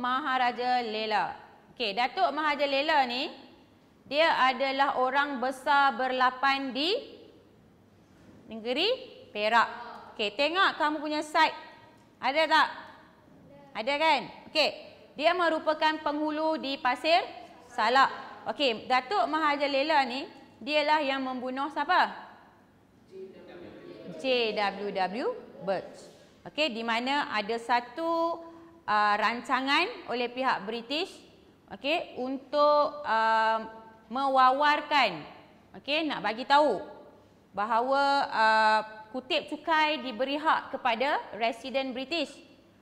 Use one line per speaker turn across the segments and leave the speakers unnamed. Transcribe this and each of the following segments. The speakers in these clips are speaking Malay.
Maharaja Lela. Okey, Datuk Maharaja Lela ni dia adalah orang besar berlapan di negeri Perak. Okey, tengok kamu punya side Ada tak? Ada kan? Okey. Dia merupakan penghulu di Pasir Salak. Okey, Datuk Maharaja Lela ni dialah yang membunuh siapa? JWW Birds. Okey, di mana ada satu uh, rancangan oleh pihak British okey untuk uh, mewawarkan okey nak bagi tahu bahawa uh, kutip cukai diberi hak kepada resident British.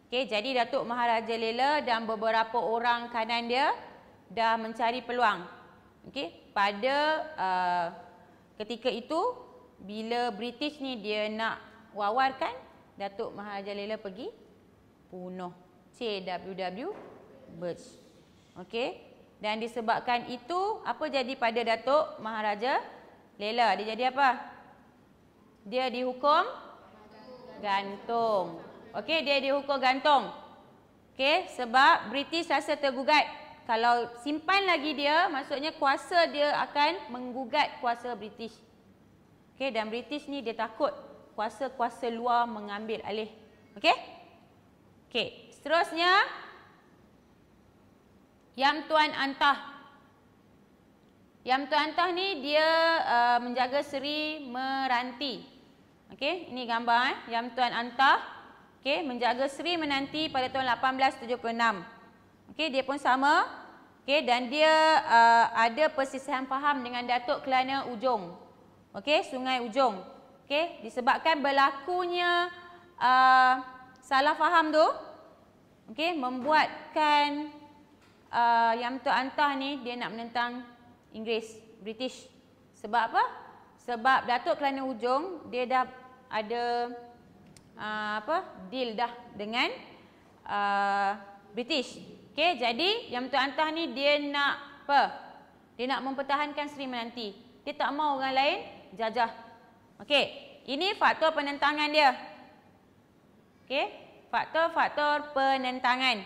Okey jadi Datuk Maharaja Lela dan beberapa orang kanan dia dah mencari peluang. Okey pada uh, ketika itu bila British ni dia nak wawarkan Datuk Maharaja Lela pergi punoh. CWW-BERS. Okey. Dan disebabkan itu, apa jadi pada Datuk Maharaja Lela? Dia jadi apa? Dia dihukum gantung. Okey, dia dihukum gantung. Okey, sebab British rasa tergugat. Kalau simpan lagi dia, maksudnya kuasa dia akan menggugat kuasa British. Okey, dan British ni dia takut kuasa-kuasa luar mengambil alih. Okey? Okey seterusnya yang tuan antah yang tuan antah ni dia uh, menjaga seri meranti okay, ini gambar eh yang tuan antah okay, menjaga seri menanti pada tahun 1876 okay dia pun sama okay dan dia uh, ada persisihan faham dengan datuk kelana ujong, okay sungai ujong, okay disebabkan berlakunya uh, salah faham tu Okey, membuatkan uh, yang tu antah ni dia nak menentang Inggeris, British. Sebab apa? Sebab Datuk Kelana Ujung dia dah ada uh, apa? deal dah dengan uh, British. Okey, jadi yang tu antah ni dia nak apa? Dia nak mempertahankan Sri Menanti. Dia tak mau orang lain jajah. Okey, ini faktor penentangan dia. Okey faktor-faktor penentangan.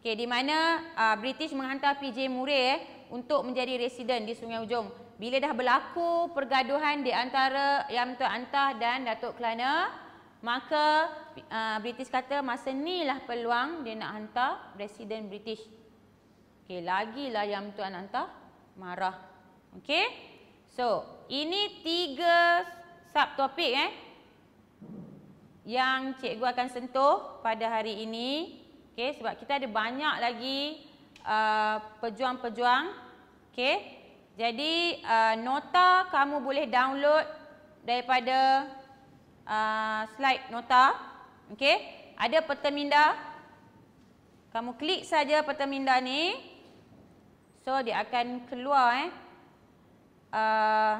Okay, di mana uh, British menghantar PJ Murray eh, untuk menjadi residen di Sungai Ujong. Bila dah berlaku pergaduhan di antara Yang Antah dan Datuk Kelana, maka uh, British kata masa ni lah peluang dia nak hantar residen British. Okey, lagilah Yang Antah marah. Okay, So, ini tiga subtopik eh yang cikgu akan sentuh pada hari ini. Okey, sebab kita ada banyak lagi uh, pejuang-pejuang. Uh, Okey. Jadi uh, nota kamu boleh download daripada uh, slide nota. Okey. Ada peta minda. Kamu klik saja peta minda ni. So dia akan keluar eh. Uh,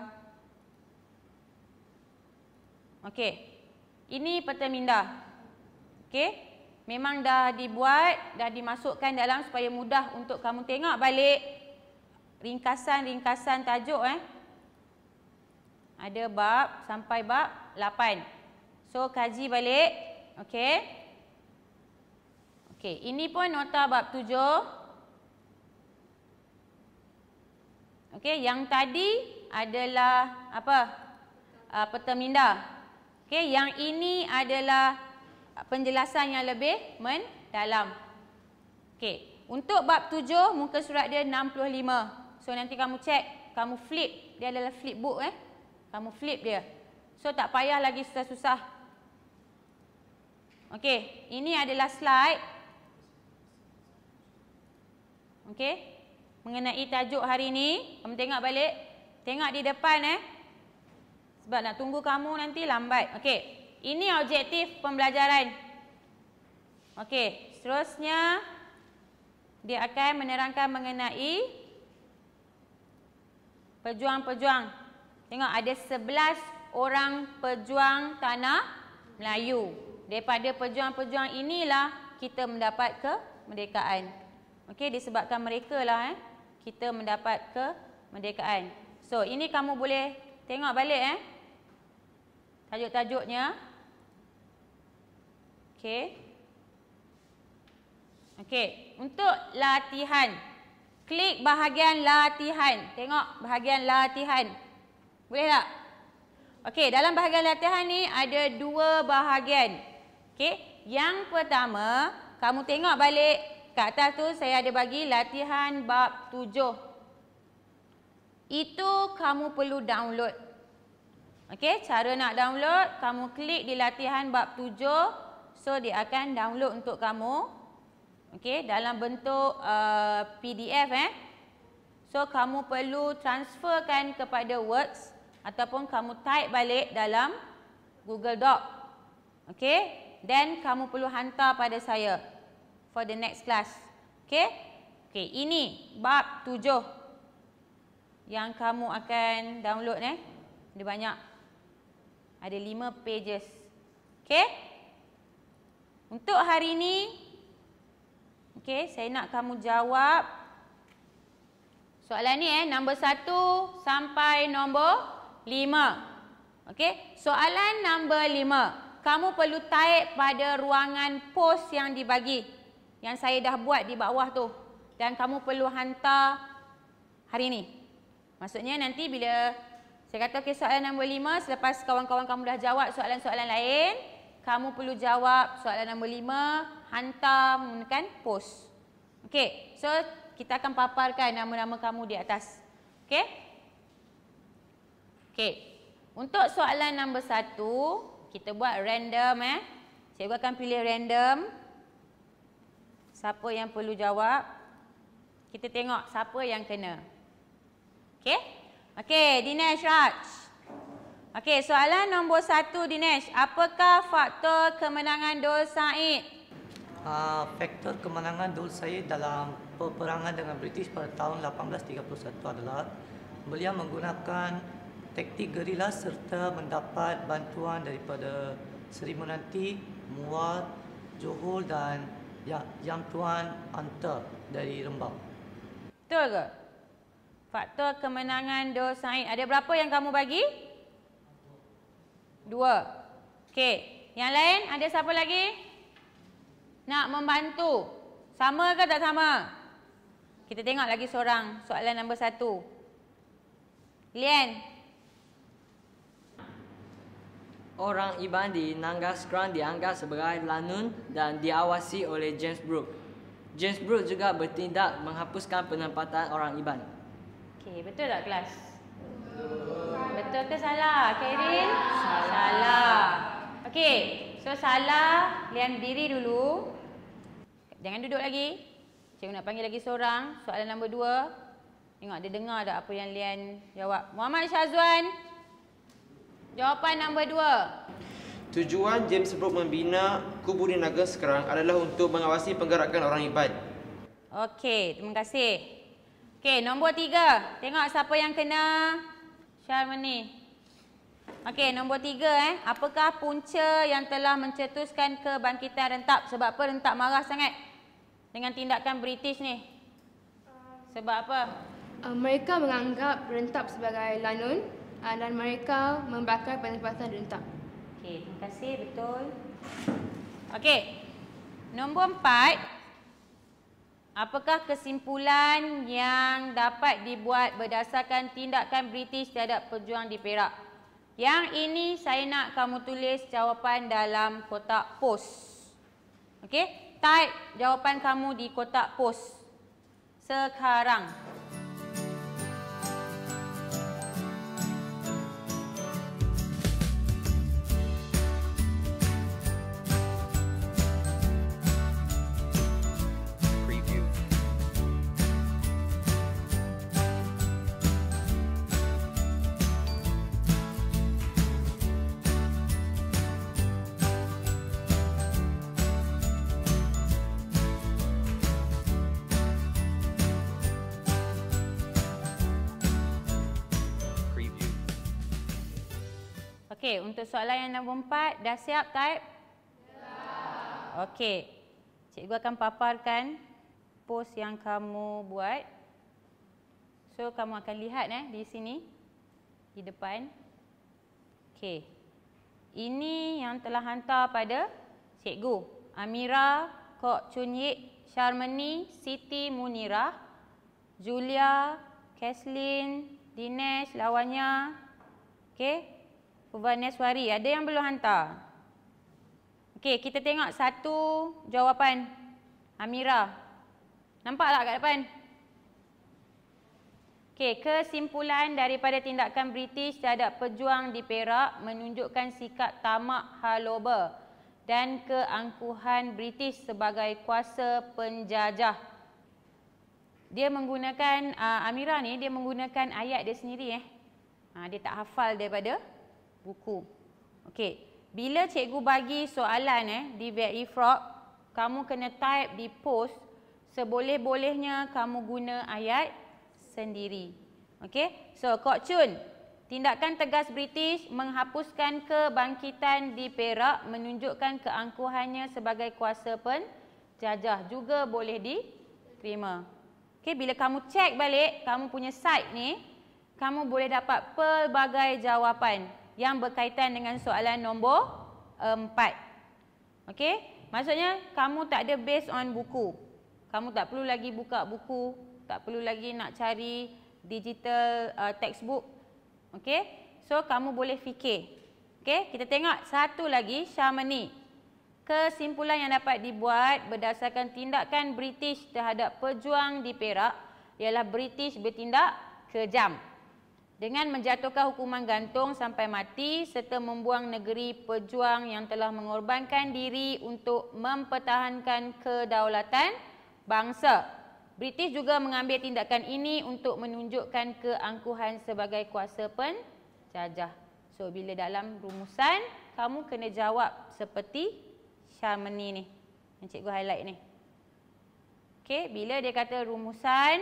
Okey. Ini peta minda. Okey. Memang dah dibuat, dah dimasukkan dalam supaya mudah untuk kamu tengok balik ringkasan-ringkasan tajuk eh. Ada bab sampai bab 8. So kaji balik. Okey. Okey, ini pun nota bab 7. Okey, yang tadi adalah apa? uh, ah, peta minda. Okey, yang ini adalah uh, penjelasan yang lebih mendalam. Okey, untuk bab 7 muka surat dia 65. So nanti kamu cek, kamu flip, dia adalah flip book eh. Kamu flip dia. So tak payah lagi susah-susah. Okey, ini adalah slide. Okey. Mengenai tajuk hari ini, kamu tengok balik. Tengok di depan eh. Sebab nak tunggu kamu nanti lambat. Okey. Ini objektif pembelajaran. Okey. Seterusnya dia akan menerangkan mengenai pejuang-pejuang. Tengok ada 11 orang pejuang tanah Melayu. Daripada pejuang-pejuang inilah kita mendapat kemerdekaan. Okey, disebabkan mereka lah eh, kita mendapat kemerdekaan. So, ini kamu boleh Tengok balik eh. Tajuk-tajuknya. Okey. Okey, untuk latihan. Klik bahagian latihan. Tengok bahagian latihan. Boleh tak? Okey, dalam bahagian latihan ni ada dua bahagian. Okey, yang pertama, kamu tengok balik kat atas tu saya ada bagi latihan bab tujuh. Itu kamu perlu download. Okey, cara nak download, kamu klik di latihan bab 7. So, dia akan download untuk kamu. Okey, dalam bentuk uh, PDF eh. So, kamu perlu transferkan kepada Words ataupun kamu type balik dalam Google Doc. Okey, then kamu perlu hantar pada saya for the next class. Okey, okay, ini bab 7 yang kamu akan download eh. Ada banyak. Ada lima pages. okay? Untuk hari ini okay? saya nak kamu jawab soalan ni eh nombor satu sampai nombor lima, okay? Soalan nombor lima, Kamu perlu taip pada ruangan post yang dibagi yang saya dah buat di bawah tu dan kamu perlu hantar hari ini. Maksudnya nanti bila saya kata okay, soalan nombor lima, selepas kawan-kawan kamu dah jawab soalan-soalan lain, kamu perlu jawab soalan nombor lima, hantar menggunakan post. Okey, so kita akan paparkan nama-nama kamu di atas. Okey? Okey, untuk soalan nombor satu, kita buat random eh. Cikgu akan pilih random. Siapa yang perlu jawab? Kita tengok siapa yang kena. Okey. Okey, Dinesh Raj. Okey, soalan nombor satu Dinesh. Apakah faktor kemenangan Dol Said? Uh, faktor kemenangan Dol Said dalam peperangan dengan British pada tahun 1831 adalah beliau menggunakan taktik gerila serta mendapat bantuan daripada Seri Menanti, Muar, Johor dan Yang, Yang Tuan Anta dari Rembang. Betul ke? Faktor kemenangan Dur Said. Ada berapa yang kamu bagi? Dua. Okey. Yang lain ada siapa lagi? Nak membantu. Sama ke tak sama? Kita tengok lagi seorang soalan nombor satu. Lian. Orang Iban di Nanggas Grand dianggap sebagai lanun dan diawasi oleh James Brooke. James Brooke juga bertindak menghapuskan penempatan orang Iban. Okey, betul tak kelas? Betul ke salah? Karin? Salah. salah. Okey, so salah. Lian diri dulu. Jangan duduk lagi. Cikgu nak panggil lagi seorang. Soalan nombor dua. Tengok, dia dengar tak apa yang Lian jawab. Muhammad Syazwan. Jawapan nombor dua. Tujuan James Brooke membina kubu di naga sekarang adalah untuk mengawasi penggerakan orang iban. Okey, terima kasih. Okey, nombor tiga. Tengok siapa yang kena. Syarmani. Okey, nombor tiga. Eh. Apakah punca yang telah mencetuskan kebangkitan rentap? Sebab apa rentap marah sangat dengan tindakan British ni? Sebab apa? Uh, mereka menganggap rentap sebagai lanun uh, dan mereka membakar penempatan rentap. Okey, terima kasih. Betul. Okey, nombor empat. Nombor empat. Apakah kesimpulan yang dapat dibuat berdasarkan tindakan British terhadap pejuang di Perak? Yang ini saya nak kamu tulis jawapan dalam kotak pos. Okey, type jawapan kamu di kotak pos. Sekarang. Sekarang. untuk soalan yang nombor empat. Dah siap, Taib? Ya. Okey. Cikgu akan paparkan post yang kamu buat. So, kamu akan lihat eh, di sini. Di depan. Okey. Ini yang telah hantar pada cikgu. Amira Kok Chunyik Sharmani Siti Munira, Julia, Kathleen, Dinesh, lawannya. Okey. Puvaneswari, ada yang belum hantar? Okey, kita tengok satu jawapan. Amira. Nampak tak kat depan? Okey, kesimpulan daripada tindakan British terhadap pejuang di Perak menunjukkan sikap tamak haloba dan keangkuhan British sebagai kuasa penjajah. Dia menggunakan, uh, Amira ni, dia menggunakan ayat dia sendiri eh. Uh, dia tak hafal daripada buku. Okey. Bila cikgu bagi soalan eh di VRE Frog, kamu kena type di post seboleh-bolehnya kamu guna ayat sendiri. Okey. So, Kok Chun, tindakan tegas British menghapuskan kebangkitan di Perak menunjukkan keangkuhannya sebagai kuasa penjajah juga boleh diterima. Okay, bila kamu cek balik kamu punya site ni, kamu boleh dapat pelbagai jawapan yang berkaitan dengan soalan nombor empat. okay? maksudnya kamu tak ada based on buku. Kamu tak perlu lagi buka buku, tak perlu lagi nak cari digital uh, textbook. okay? so kamu boleh fikir. okay? kita tengok satu lagi Syamani. Kesimpulan yang dapat dibuat berdasarkan tindakan British terhadap pejuang di Perak ialah British bertindak kejam dengan menjatuhkan hukuman gantung sampai mati serta membuang negeri pejuang yang telah mengorbankan diri untuk mempertahankan kedaulatan bangsa. British juga mengambil tindakan ini untuk menunjukkan keangkuhan sebagai kuasa penjajah. So bila dalam rumusan kamu kena jawab seperti Syamani ni yang gua highlight ni. Okey, bila dia kata rumusan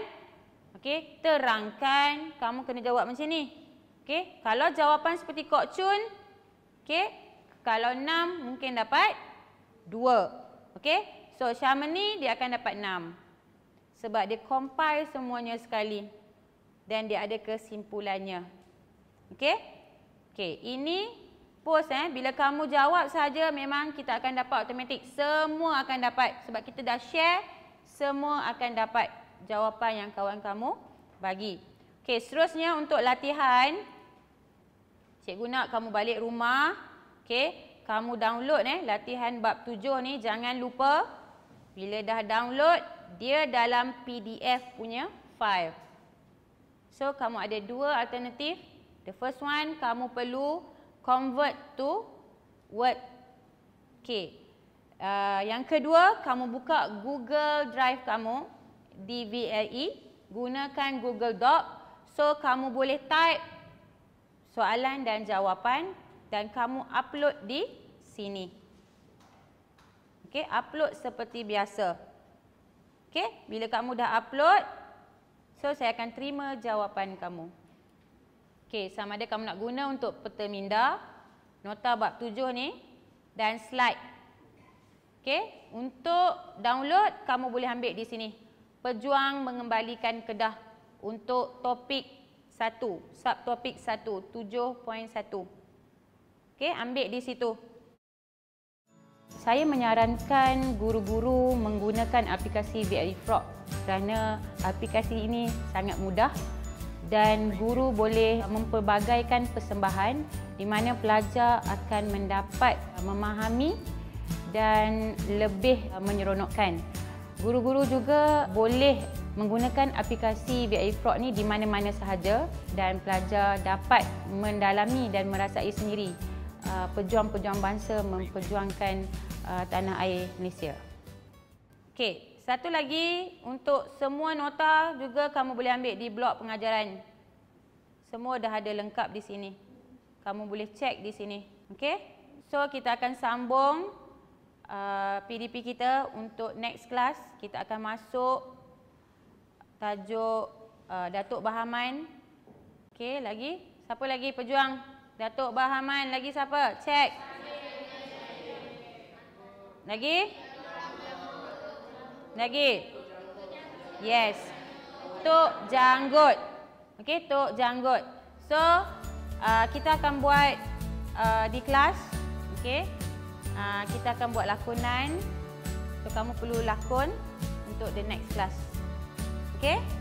Okey, terangkan kamu kena jawab macam ni. Okey, kalau jawapan seperti kok cun, okey, kalau 6 mungkin dapat 2. Okey, so Syamani dia akan dapat 6. Sebab dia compile semuanya sekali. Dan dia ada kesimpulannya. Okey, okey, ini post eh. Bila kamu jawab saja memang kita akan dapat automatik. Semua akan dapat. Sebab kita dah share, semua akan dapat jawapan yang kawan kamu bagi. Okey, seterusnya untuk latihan. Cikgu nak kamu balik rumah. Okey, kamu download eh, latihan bab tujuh ni. Jangan lupa, bila dah download, dia dalam PDF punya file. So, kamu ada dua alternatif. The first one, kamu perlu convert to word. Okey. Uh, yang kedua, kamu buka Google Drive kamu. DVLE gunakan Google Doc so kamu boleh type soalan dan jawapan dan kamu upload di sini. Okey, upload seperti biasa. Okey, bila kamu dah upload so saya akan terima jawapan kamu. Okey, sama ada kamu nak guna untuk peta minda, nota bab 7 ni dan slide. Okey, untuk download kamu boleh ambil di sini pejuang mengembalikan Kedah untuk topik 1, subtopik 1, 7.1. Okey, ambil di situ. Saya menyarankan guru-guru menggunakan aplikasi VLE Frog kerana aplikasi ini sangat mudah dan guru boleh memperbagaikan persembahan di mana pelajar akan mendapat memahami dan lebih menyeronokkan. Guru-guru juga boleh menggunakan aplikasi BI Fraud ni di mana-mana sahaja dan pelajar dapat mendalami dan merasai sendiri uh, pejuang-pejuang bangsa memperjuangkan uh, tanah air Malaysia. Okey, satu lagi untuk semua nota juga kamu boleh ambil di blog pengajaran. Semua dah ada lengkap di sini. Kamu boleh cek di sini. Okey? So kita akan sambung PDP uh, kita untuk next class kita akan masuk tajuk uh, Datuk Bahaman. Okey, lagi? Siapa lagi pejuang Datuk Bahaman? Lagi siapa? Check. Lagi? Lagi? Yes. Tok Janggut. Okey, Tok Janggut. So, uh, kita akan buat uh, di kelas. Okey. Ah, kita akan buat lakonan. So kamu perlu lakon untuk the next class. okay?